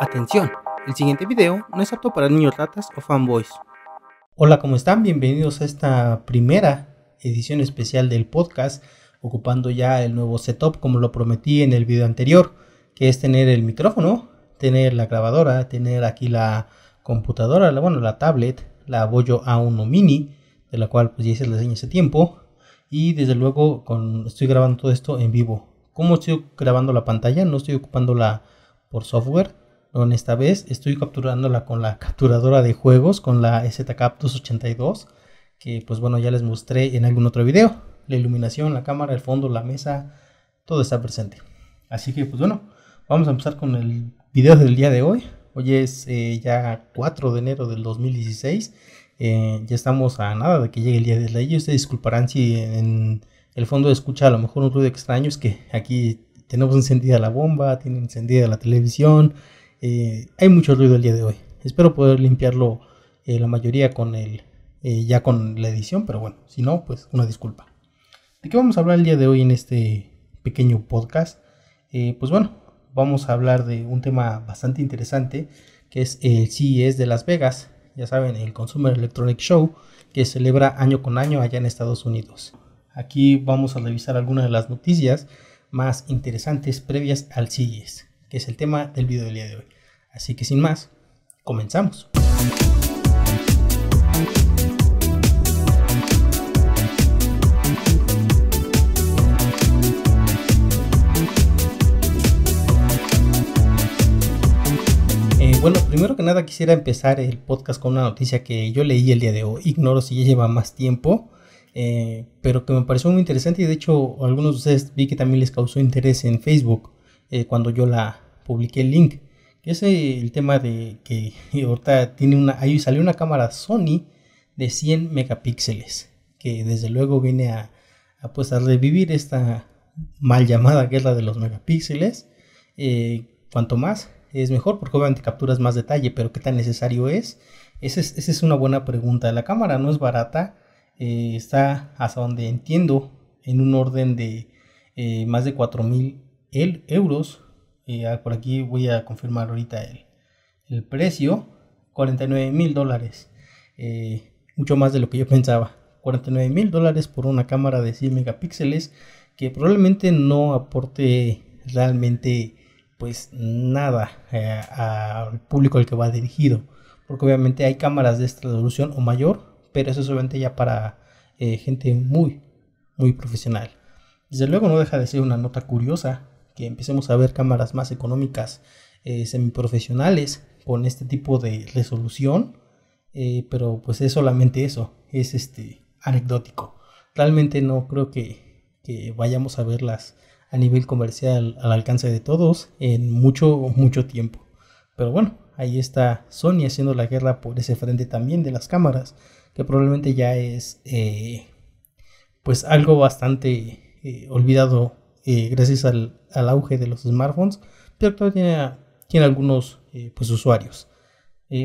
Atención, el siguiente video no es apto para niños ratas o fanboys. Hola, ¿cómo están? Bienvenidos a esta primera edición especial del podcast, ocupando ya el nuevo setup como lo prometí en el video anterior, que es tener el micrófono, tener la grabadora, tener aquí la computadora, la, bueno, la tablet, la Boyo A1 Mini, de la cual pues ya hice la enseña hace tiempo, y desde luego estoy grabando todo esto en vivo. ¿Cómo estoy grabando la pantalla? No estoy ocupando la por software, en esta vez estoy capturándola con la capturadora de juegos, con la ST Captus 82, que pues bueno, ya les mostré en algún otro video. La iluminación, la cámara, el fondo, la mesa, todo está presente. Así que pues bueno, vamos a empezar con el video del día de hoy. Hoy es eh, ya 4 de enero del 2016. Eh, ya estamos a nada de que llegue el día de la y Ustedes disculparán si en el fondo escucha a lo mejor un ruido extraño. Es que aquí tenemos encendida la bomba, tiene encendida la televisión, eh, hay mucho ruido el día de hoy. Espero poder limpiarlo eh, la mayoría con el, eh, ya con la edición, pero bueno, si no, pues una disculpa. ¿De qué vamos a hablar el día de hoy en este pequeño podcast? pues bueno, vamos a hablar de un tema bastante interesante que es el CES de Las Vegas, ya saben, el Consumer Electronic Show, que celebra año con año allá en Estados Unidos. Aquí vamos a revisar algunas de las noticias más interesantes previas al CES, que es el tema del video del día de hoy. Así que sin más, comenzamos. Eh, bueno, primero que nada quisiera empezar el podcast con una noticia que yo leí el día de hoy. Ignoro si ya lleva más tiempo, eh, pero que me pareció muy interesante y de hecho algunos de ustedes vi que también les causó interés en Facebook eh, cuando yo la publiqué el link. Que es el tema de que ahorita tiene una, ahí salió una cámara Sony de 100 megapíxeles, que desde luego viene a, a pues a revivir esta mal llamada guerra de los megapíxeles. Eh, cuanto más es mejor, porque obviamente capturas más detalle, pero qué tan necesario es? Esa es, esa es una buena pregunta. La cámara no es barata eh, está, hasta donde entiendo, en un orden de eh, más de 4.000 euros. Eh, ah, por aquí voy a confirmar ahorita el, precio. 49 mil dólares. mucho más de lo que yo pensaba. 49 mil dólares por una cámara de 100 megapíxeles que probablemente no aporte realmente pues nada al público al que va dirigido porque obviamente hay cámaras de esta resolución o mayor pero eso solamente ya para eh, gente muy, muy profesional. Desde luego no deja de ser una nota curiosa que empecemos a ver cámaras más económicas, eh, semiprofesionales, con este tipo de resolución, eh, pero pues es solamente eso, es este anecdótico. Realmente no creo que, que vayamos a verlas a nivel comercial al alcance de todos en mucho, mucho tiempo. Pero bueno, ahí está Sony haciendo la guerra por ese frente también de las cámaras que probablemente ya es eh, pues algo bastante eh, olvidado eh, gracias al, auge de los smartphones, pero todavía tiene, algunos pues usuarios.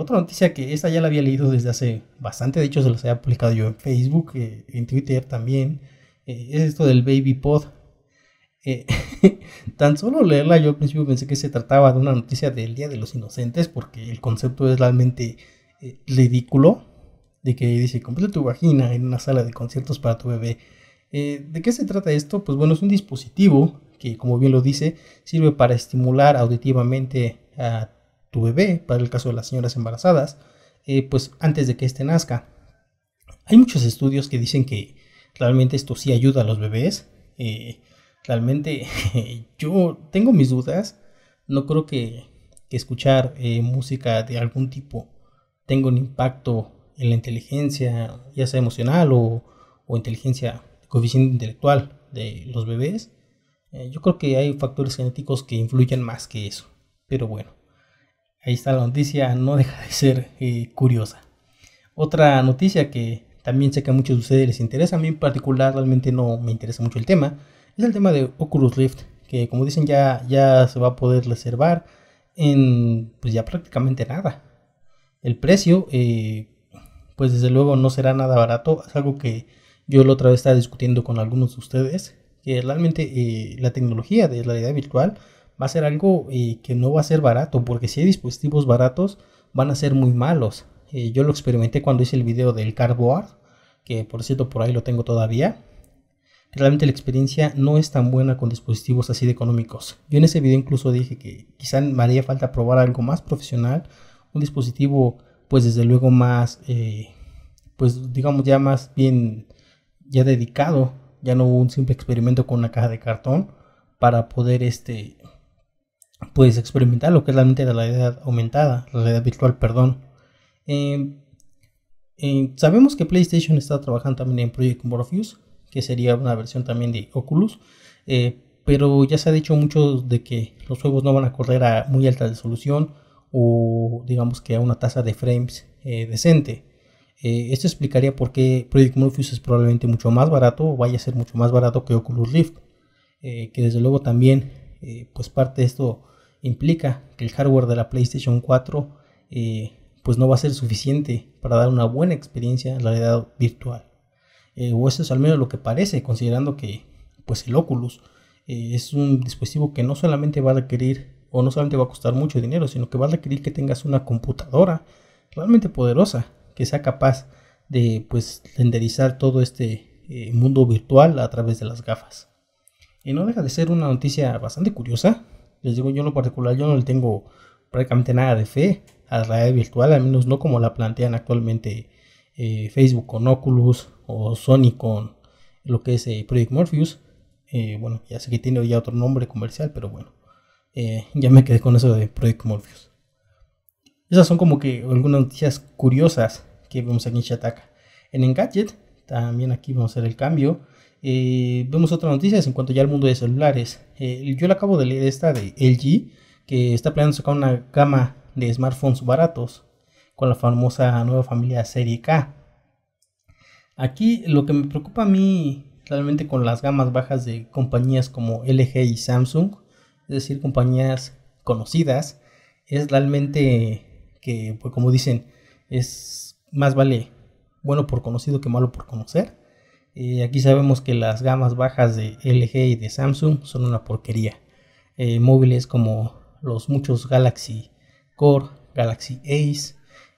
otra noticia que esta ya la había leído desde hace bastante, de hecho se las había publicado yo en Facebook, en Twitter también, es esto del Baby Pod. tan solo leerla yo al principio pensé que se trataba de una noticia del Día de los Inocentes porque el concepto es realmente ridículo, de que dice, completa tu vagina en una sala de conciertos para tu bebé. Eh, ¿De qué se trata esto? Pues bueno, es un dispositivo que, como bien lo dice, sirve para estimular auditivamente a tu bebé, para el caso de las señoras embarazadas, eh, pues antes de que éste nazca. Hay muchos estudios que dicen que realmente esto sí ayuda a los bebés. Eh, realmente yo tengo mis dudas. No creo que escuchar música de algún tipo tenga un impacto en la inteligencia, ya sea emocional o, o inteligencia, coeficiente intelectual de los bebés, eh, yo creo que hay factores genéticos que influyen más que eso. Pero bueno, ahí está la noticia, no deja de ser eh, curiosa. Otra noticia que también sé que a muchos de ustedes les interesa, a mí en particular realmente no me interesa mucho el tema, es el tema de Oculus Rift, que como dicen ya, ya se va a poder reservar en pues ya prácticamente nada. El precio, eh, pues desde luego no será nada barato. Es algo que yo la otra vez estaba discutiendo con algunos de ustedes, que realmente eh, la tecnología de la realidad virtual va a ser algo eh, que no va a ser barato, porque si hay dispositivos baratos, van a ser muy malos. Eh, yo lo experimenté cuando hice el video del cardboard, que por cierto por ahí lo tengo todavía. Realmente la experiencia no es tan buena con dispositivos así de económicos. Yo en ese video incluso dije que quizá me haría falta probar algo más profesional, un dispositivo pues desde luego más, eh, pues digamos ya más bien, ya dedicado, ya no un simple experimento con una caja de cartón para poder este, pues experimentar lo que es realmente la realidad aumentada, la realidad virtual, perdón. Em, em, sabemos que PlayStation está trabajando también en Project Morpheus, que sería una versión también de Oculus, eh, pero ya se ha dicho mucho de que los juegos no van a correr a muy alta resolución, o digamos que a una tasa de frames eh, decente. Eh, esto explicaría por qué Project Morpheus es probablemente mucho más barato o vaya a ser mucho más barato que Oculus Rift, eh, que desde luego también pues parte de esto implica que el hardware de la PlayStation 4 pues no va a ser suficiente para dar una buena experiencia en la realidad virtual. o eso es al menos lo que parece, considerando que pues el Oculus es un dispositivo que no solamente va a requerir o no solamente va a costar mucho dinero, sino que va a requerir que tengas una computadora realmente poderosa que sea capaz de pues renderizar todo este eh, mundo virtual a través de las gafas. Y no deja de ser una noticia bastante curiosa. Les digo, yo en lo particular, yo no le tengo prácticamente nada de fe a la realidad virtual, al menos no como la plantean actualmente eh, Facebook con Oculus o Sony con lo que es eh, Project Morpheus. bueno, ya sé que tiene ya otro nombre comercial, pero bueno. Eh, ya me quedé con eso de Project Morpheus. Esas son como que algunas noticias curiosas que vemos aquí en Shataka. En Engadget, también aquí vamos a hacer el cambio. Eh, vemos otras noticias en cuanto ya al mundo de celulares. Eh, yo le acabo de leer esta de LG, que está planeando sacar una gama de smartphones baratos con la famosa nueva familia Serie K. Aquí lo que me preocupa a mí realmente con las gamas bajas de compañías como LG y Samsung es decir, compañías conocidas, es realmente que, pues, como dicen, es más vale bueno por conocido que malo por conocer. Eh, aquí sabemos que las gamas bajas de LG y de Samsung son una porquería. Eh, móviles como los muchos Galaxy Core, Galaxy Ace,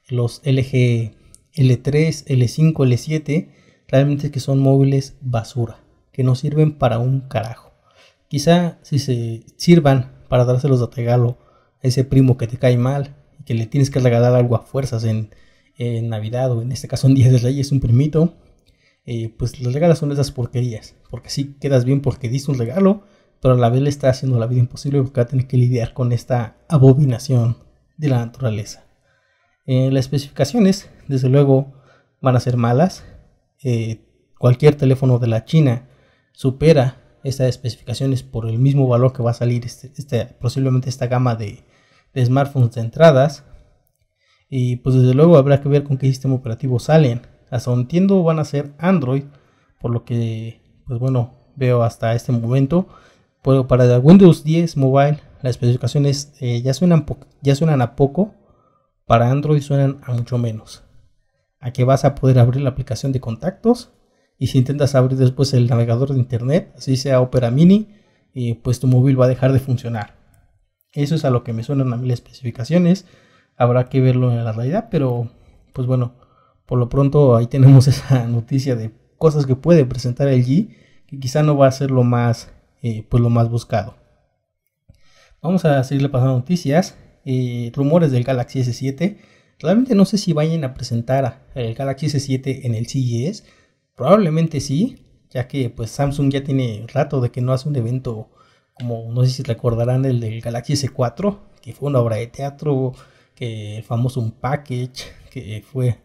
los LG L3, L5, L7, realmente que son móviles basura, que no sirven para un carajo. Quizá si se sirvan para dárselos de regalo a ese primo que te cae mal y que le tienes que regalar algo a fuerzas en, Navidad o en este caso en Día de Reyes, un primito, eh, pues los regalos son esas porquerías. Porque sí quedas bien porque diste un regalo, pero a la vez le está haciendo la vida imposible porque va a tener que lidiar con esta abominación de la naturaleza. Eh, las especificaciones, desde luego, van a ser malas. Eh, cualquier teléfono de la China supera estas especificaciones por el mismo valor que va a salir este, este posiblemente esta gama de, smartphones de entradas. Y pues desde luego habrá que ver con qué sistema operativo salen. Hasta donde entiendo van a ser Android, por lo que, pues bueno, veo hasta este momento. Pero para Windows 10 Mobile las especificaciones eh, ya, suenan ya suenan a poco, para Android suenan a mucho menos. a que vas a poder abrir la aplicación de contactos y si intentas abrir después el navegador de internet, así sea Opera Mini, eh, pues tu móvil va a dejar de funcionar. Eso es a lo que me suenan a mí las especificaciones. Habrá que verlo en la realidad, pero pues bueno, por lo pronto ahí tenemos esa noticia de cosas que puede presentar el G, que quizá no va a ser lo más, eh, pues lo más buscado. Vamos a seguirle pasando noticias. Eh, rumores del Galaxy S7. Realmente no sé si vayan a presentar el Galaxy S7 en el CES Probablemente sí, ya que pues Samsung ya tiene rato de que no hace un evento como no sé si recordarán el del Galaxy S4, que fue una obra de teatro, que el famoso un package, que fue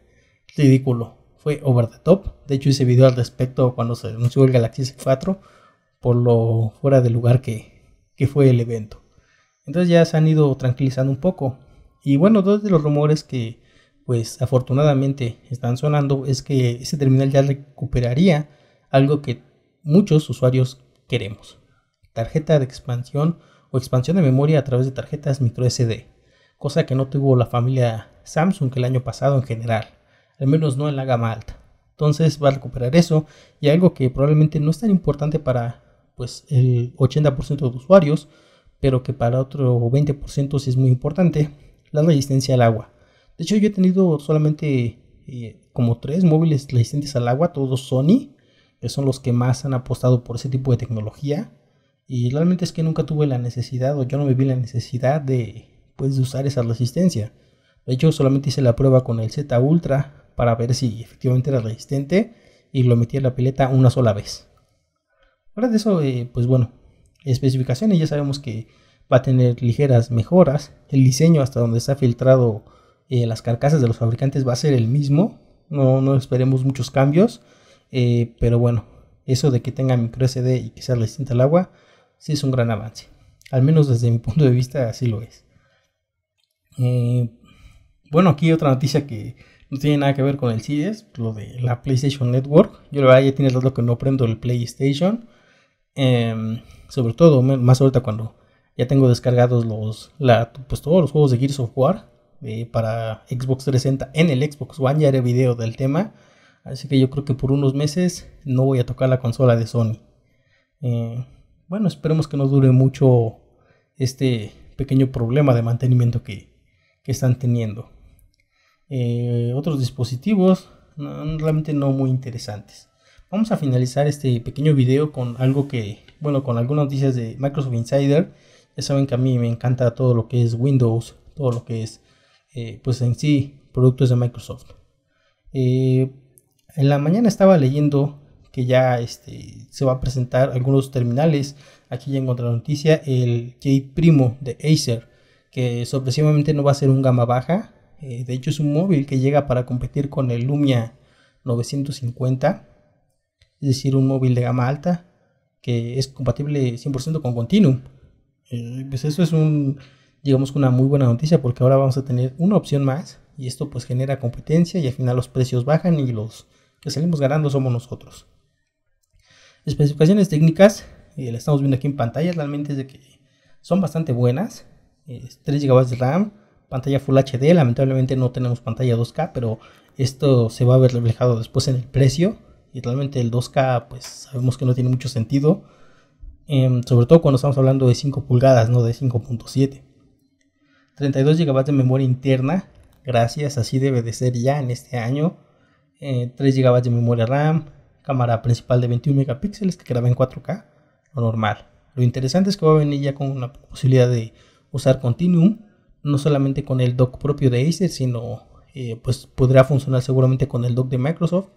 ridículo, fue over the top. De hecho hice video al respecto cuando se anunció el Galaxy S4 por lo fuera de lugar que, que fue el evento. Entonces ya se han ido tranquilizando un poco. Y bueno, dos de los rumores que pues afortunadamente están sonando, es que ese terminal ya recuperaría algo que muchos usuarios queremos. Tarjeta de expansión o expansión de memoria a través de tarjetas micro SD cosa que no tuvo la familia Samsung que el año pasado en general, al menos no en la gama alta. Entonces va a recuperar eso y algo que probablemente no es tan importante para pues el 80% de usuarios, pero que para otro 20% sí es muy importante, la resistencia al agua. De hecho, yo he tenido solamente eh, como tres móviles resistentes al agua, todos Sony, que son los que más han apostado por ese tipo de tecnología. Y realmente es que nunca tuve la necesidad, o yo no me vi la necesidad de, pues, usar esa resistencia. De hecho, solamente hice la prueba con el Z Ultra para ver si efectivamente era resistente y lo metí en la pileta una sola vez. Ahora de eso, eh, pues bueno, especificaciones ya sabemos que va a tener ligeras mejoras. El diseño hasta donde está filtrado las carcasas de los fabricantes va a ser el mismo. No, no esperemos muchos cambios. Eh, pero bueno, eso de que tenga micro SD y que sea resistente al agua, sí es un gran avance. Al menos desde mi punto de vista, así lo es. Eh, bueno, aquí otra noticia que no tiene nada que ver con el CIDES, lo de la PlayStation Network. Yo la verdad ya tiene rato que no prendo el PlayStation. Em, sobre todo, más ahorita cuando ya tengo descargados los, pues, todos los juegos de Gears of War. Eh, para Xbox 360 en el Xbox One, ya haré video del tema. Así que yo creo que por unos meses no voy a tocar la consola de Sony. Eh, bueno, esperemos que no dure mucho este pequeño problema de mantenimiento que, están teniendo. Eh, otros dispositivos realmente no muy interesantes. Vamos a finalizar este pequeño video con algo que, bueno, con algunas noticias de Microsoft Insider. Ya saben que a mí me encanta todo lo que es Windows, todo lo que es eh, pues en sí productos de Microsoft. Eh, en la mañana estaba leyendo que ya este, se va a presentar algunos terminales. Aquí ya encontré la noticia, el J Primo de Acer, que sorpresivamente no va a ser un gama baja. Eh, de hecho es un móvil que llega para competir con el Lumia 950, es decir, un móvil de gama alta que es compatible 100% con Continuum. pues eso es un Llegamos con una muy buena noticia porque ahora vamos a tener una opción más y esto pues genera competencia y al final los precios bajan y los que salimos ganando somos nosotros. Especificaciones técnicas, eh, estamos viendo aquí en pantalla, realmente es de que son bastante buenas, 3 eh, GB de RAM, pantalla Full HD, lamentablemente no tenemos pantalla 2K, pero esto se va a ver reflejado después en el precio y realmente el 2K pues sabemos que no tiene mucho sentido, em, sobre todo cuando estamos hablando de 5 pulgadas, no de 5.7. 32 GB de memoria interna, gracias, así debe de ser ya en este año. 3 eh, GB de memoria RAM, cámara principal de 21 megapíxeles que graba en 4K, lo normal. Lo interesante es que va a venir ya con la posibilidad de usar Continuum, no solamente con el dock propio de Acer, sino eh, pues podrá funcionar seguramente con el dock de Microsoft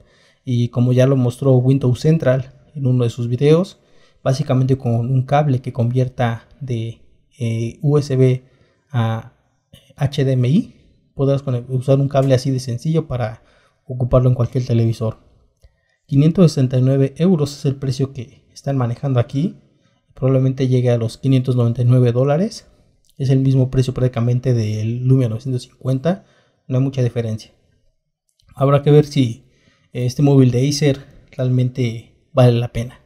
y como ya lo mostró Windows Central en uno de sus videos, básicamente con un cable que convierta de eh, USB a HDMI, podrás usar un cable así de sencillo para ocuparlo en cualquier televisor. 569 euros es el precio que están manejando aquí. Probablemente llegue a los 599 dólares. Es el mismo precio prácticamente del Lumia 950. No hay mucha diferencia. Habrá que ver si este móvil de Acer realmente vale la pena.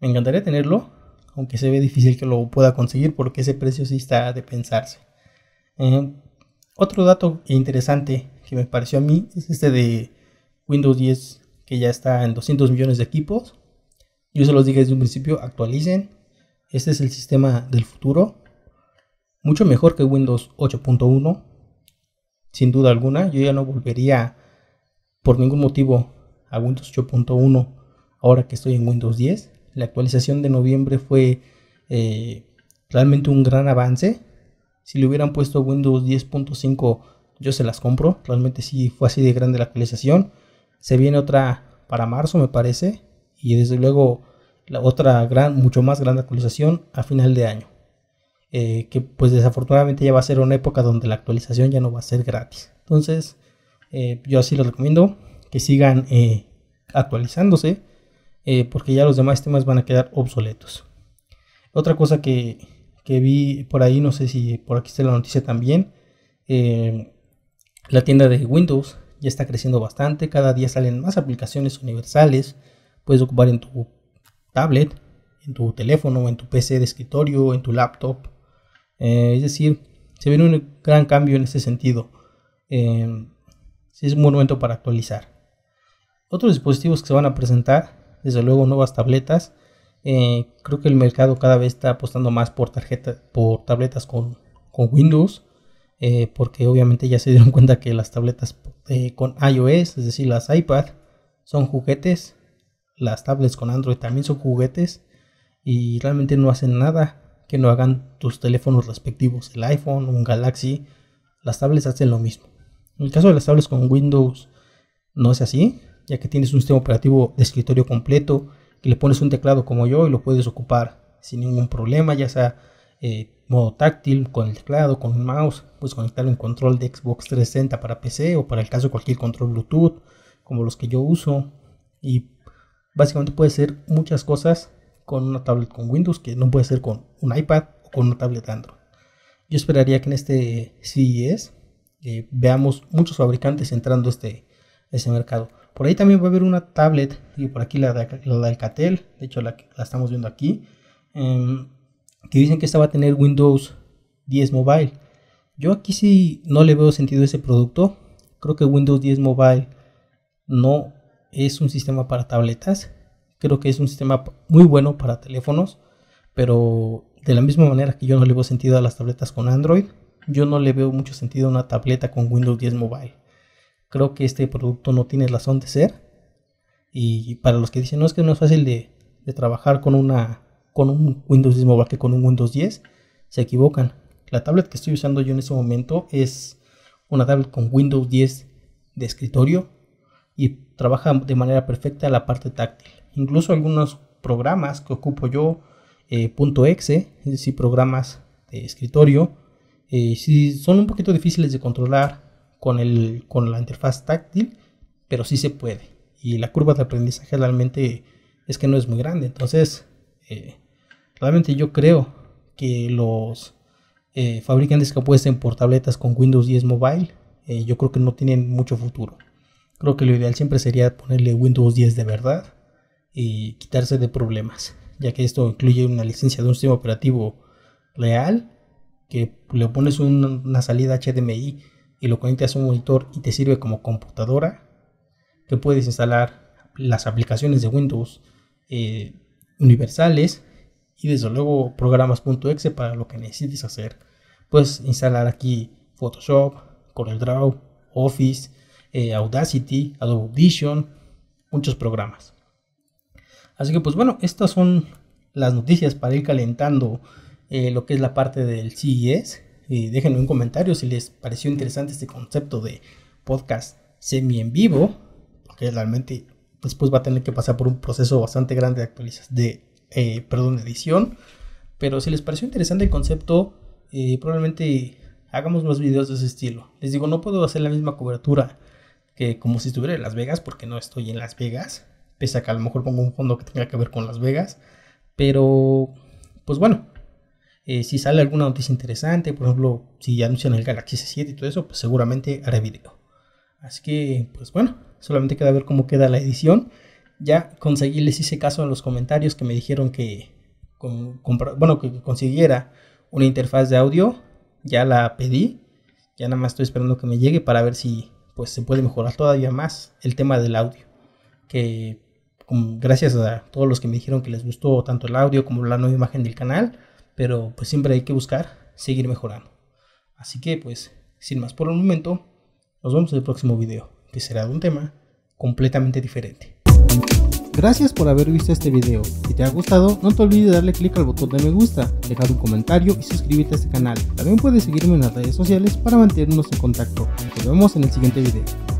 Me encantaría tenerlo, aunque se ve difícil que lo pueda conseguir porque ese precio sí está de pensarse. Eh, otro dato interesante que me pareció a mí es este de Windows 10 que ya está en 200 millones de equipos. Yo se los dije desde un principio, actualicen. Este es el sistema del futuro. Mucho mejor que Windows 8.1. Sin duda alguna, yo ya no volvería por ningún motivo a Windows 8.1 ahora que estoy en Windows 10. La actualización de noviembre fue eh, realmente un gran avance si le hubieran puesto Windows 10.5, yo se las compro. Realmente sí fue así de grande la actualización. Se viene otra para marzo, me parece. Y desde luego la otra gran, mucho más grande actualización a final de año. Eh, que pues desafortunadamente ya va a ser una época donde la actualización ya no va a ser gratis. Entonces, eh, yo así les recomiendo que sigan eh, actualizándose porque ya los demás temas van a quedar obsoletos. Otra cosa que que vi por ahí, no sé si por aquí está la noticia también, eh, la tienda de Windows ya está creciendo bastante, cada día salen más aplicaciones universales, puedes ocupar en tu tablet, en tu teléfono, en tu PC de escritorio, en tu laptop, eh, es decir, se viene un gran cambio en ese sentido. Eh, es un momento para actualizar. Otros dispositivos que se van a presentar, desde luego nuevas tabletas, eh, creo que el mercado cada vez está apostando más por tarjetas, por tabletas con, Windows, eh, porque obviamente ya se dieron cuenta que las tabletas eh, con iOS, es decir, las iPad, son juguetes, las tablets con Android también son juguetes, y realmente no hacen nada que no hagan tus teléfonos respectivos, el iPhone, un Galaxy, las tablets hacen lo mismo. En el caso de las tablets con Windows no es así, ya que tienes un sistema operativo de escritorio completo, que le pones un teclado como yo y lo puedes ocupar sin ningún problema, ya sea eh, modo táctil, con el teclado, con un mouse, puedes conectar un control de Xbox 360 para PC o para el caso de cualquier control Bluetooth, como los que yo uso. Y básicamente puedes hacer muchas cosas con una tablet con Windows que no puede hacer con un iPad o con una tablet Android. Yo esperaría que en este CES eh, veamos muchos fabricantes entrando este, a este mercado. Por ahí también va a haber una tablet, y por aquí la de, la Alcatel, de hecho la, estamos viendo aquí, em, que dicen que esta va a tener Windows 10 Mobile. Yo aquí sí no le veo sentido a ese producto. Creo que Windows 10 Mobile no es un sistema para tabletas. Creo que es un sistema muy bueno para teléfonos, pero de la misma manera que yo no le veo sentido a las tabletas con Android, yo no le veo mucho sentido a una tableta con Windows 10 Mobile creo que este producto no tiene razón de ser. Y para los que dicen, no es que no es fácil de, trabajar con, una, con un Windows 10 Mobile que con un Windows 10, se equivocan. La tablet que estoy usando yo en este momento es una tablet con Windows 10 de escritorio y trabaja de manera perfecta la parte táctil. Incluso algunos programas que ocupo yo, eh, .exe, es decir, programas de escritorio, eh, si son un poquito difíciles de controlar con, el, con la interfaz táctil, pero sí se puede. Y la curva de aprendizaje realmente es que no es muy grande. Entonces, eh, realmente yo creo que los eh, fabricantes que apuesten por tabletas con Windows 10 Mobile, eh, yo creo que no tienen mucho futuro. Creo que lo ideal siempre sería ponerle Windows 10 de verdad y quitarse de problemas, ya que esto incluye una licencia de un sistema operativo real, que le pones una salida HDMI y lo conectas a un monitor y te sirve como computadora, que puedes instalar las aplicaciones de Windows eh, universales y desde luego programas.exe para lo que necesites hacer. Puedes instalar aquí Photoshop, CorelDRAW, Office, eh, Audacity, Adobe Audition, muchos programas. Así que pues bueno, estas son las noticias para ir calentando eh, lo que es la parte del CES y déjenme un comentario si les pareció interesante este concepto de podcast semi en vivo, porque realmente después va a tener que pasar por un proceso bastante grande de actualización, de, eh, perdón, edición. Pero si les pareció interesante el concepto, eh, probablemente hagamos más videos de ese estilo. Les digo, no puedo hacer la misma cobertura que como si estuviera en Las Vegas, porque no estoy en Las Vegas, pese a que a lo mejor pongo un fondo que tenga que ver con Las Vegas. Pero, pues bueno, eh, si sale alguna noticia interesante, por ejemplo, si anuncian el Galaxy S7 y todo eso, pues seguramente haré video. Así que, pues bueno, solamente queda ver cómo queda la edición. Ya conseguí, les hice caso en los comentarios que me dijeron que, bueno, que consiguiera una interfaz de audio. Ya la pedí. Ya nada más estoy esperando que me llegue para ver si pues se puede mejorar todavía más el tema del audio. Que gracias a todos los que me dijeron que les gustó tanto el audio como la nueva imagen del canal pero pues siempre hay que buscar seguir mejorando. Así que pues, sin más por el momento, nos vemos en el próximo video, que será de un tema completamente diferente. Gracias por haber visto este video, si te ha gustado no te olvides de darle click al botón de me gusta, dejar un comentario y suscribirte a este canal. También puedes seguirme en las redes sociales para mantenernos en contacto. Nos vemos en el siguiente video.